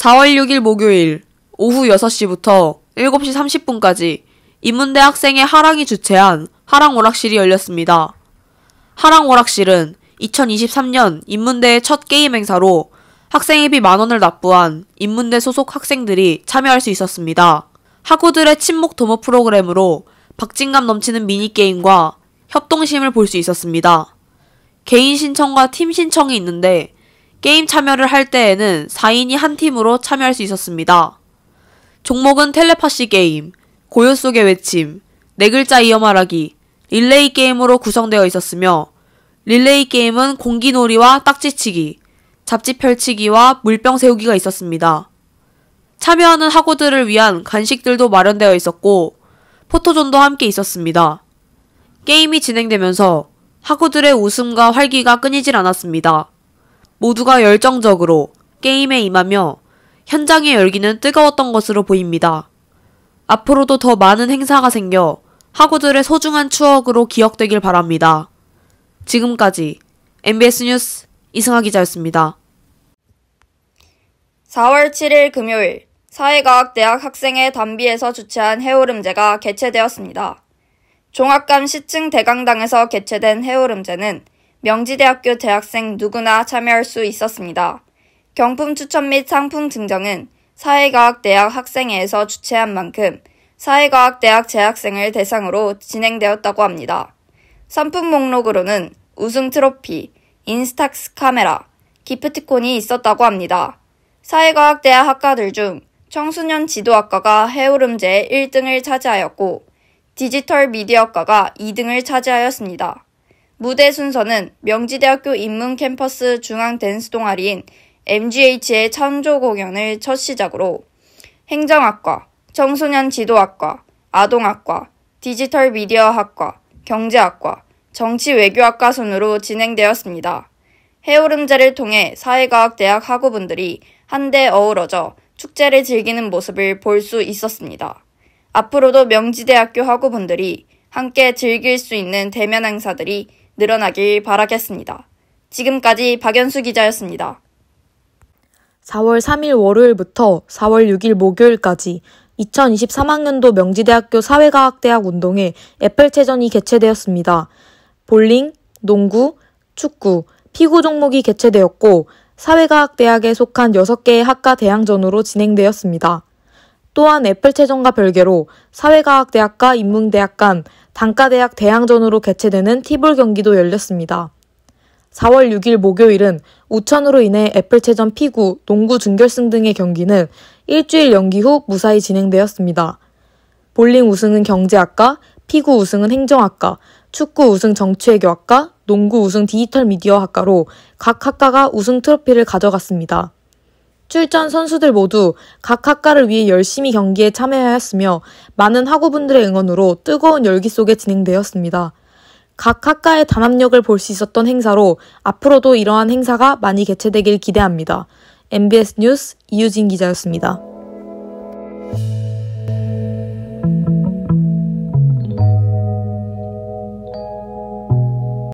4월 6일 목요일 오후 6시부터 7시 30분까지 인문대 학생의 하랑이 주최한 하랑 오락실이 열렸습니다. 하랑 오락실은 2023년 인문대의 첫 게임 행사로 학생회비 만원을 납부한 인문대 소속 학생들이 참여할 수 있었습니다. 학우들의 친목 도모 프로그램으로 박진감 넘치는 미니게임과 협동심을 볼 수 있었습니다. 개인 신청과 팀 신청이 있는데 게임 참여를 할 때에는 4인이 한 팀으로 참여할 수 있었습니다. 종목은 텔레파시 게임, 고요 속의 외침, 네 글자 이어 말하기, 릴레이 게임으로 구성되어 있었으며, 릴레이 게임은 공기놀이와 딱지치기, 잡지 펼치기와 물병 세우기가 있었습니다. 참여하는 학우들을 위한 간식들도 마련되어 있었고, 포토존도 함께 있었습니다. 게임이 진행되면서 학우들의 웃음과 활기가 끊이질 않았습니다. 모두가 열정적으로 게임에 임하며 현장의 열기는 뜨거웠던 것으로 보입니다. 앞으로도 더 많은 행사가 생겨 학우들의 소중한 추억으로 기억되길 바랍니다. 지금까지 MBS 뉴스 이승아 기자였습니다. 4월 7일 금요일 사회과학대학 학생회 담비에서 주최한 해오름제가 개최되었습니다. 종합감 시층 대강당에서 개최된 해오름제는 명지대학교 대학생 누구나 참여할 수 있었습니다. 경품 추천 및 상품 증정은 사회과학대학 학생회에서 주최한 만큼 사회과학대학 재학생을 대상으로 진행되었다고 합니다. 상품 목록으로는 우승 트로피, 인스탁스 카메라, 기프티콘이 있었다고 합니다. 사회과학대학 학과들 중 청소년 지도학과가 해오름제 1등을 차지하였고 디지털 미디어과가 2등을 차지하였습니다. 무대 순서는 명지대학교 인문캠퍼스 중앙 댄스 동아리인 MGH의 창조 공연을 첫 시작으로 행정학과, 청소년 지도학과, 아동학과, 디지털 미디어학과, 경제학과, 정치외교학과 순으로 진행되었습니다. 해오름제를 통해 사회과학대학 학우분들이 한데 어우러져 축제를 즐기는 모습을 볼 수 있었습니다. 앞으로도 명지대학교 학우분들이 함께 즐길 수 있는 대면 행사들이 늘어나길 바라겠습니다. 지금까지 박연수 기자였습니다. 4월 3일 월요일부터 4월 6일 목요일까지 2023학년도 명지대학교 사회과학대학 운동회 애플체전이 개최되었습니다. 볼링, 농구, 축구, 피구 종목이 개최되었고 사회과학대학에 속한 6개의 학과 대항전으로 진행되었습니다. 또한 애플 체전과 별개로 사회과학대학과 인문대학 간 단과대학 대항전으로 개최되는 티볼 경기도 열렸습니다. 4월 6일 목요일은 우천으로 인해 애플체전 피구 농구 준결승 등의 경기는 일주일 연기 후 무사히 진행되었습니다. 볼링 우승은 경제학과, 피구 우승은 행정학과, 축구 우승 정치외교학과, 농구 우승 디지털 미디어학과로 각 학과가 우승 트로피를 가져갔습니다. 출전 선수들 모두 각 학과를 위해 열심히 경기에 참여하였으며 많은 학우분들의 응원으로 뜨거운 열기 속에 진행되었습니다. 각 학과의 단합력을 볼 수 있었던 행사로 앞으로도 이러한 행사가 많이 개최되길 기대합니다. MBS 뉴스 이유진 기자였습니다.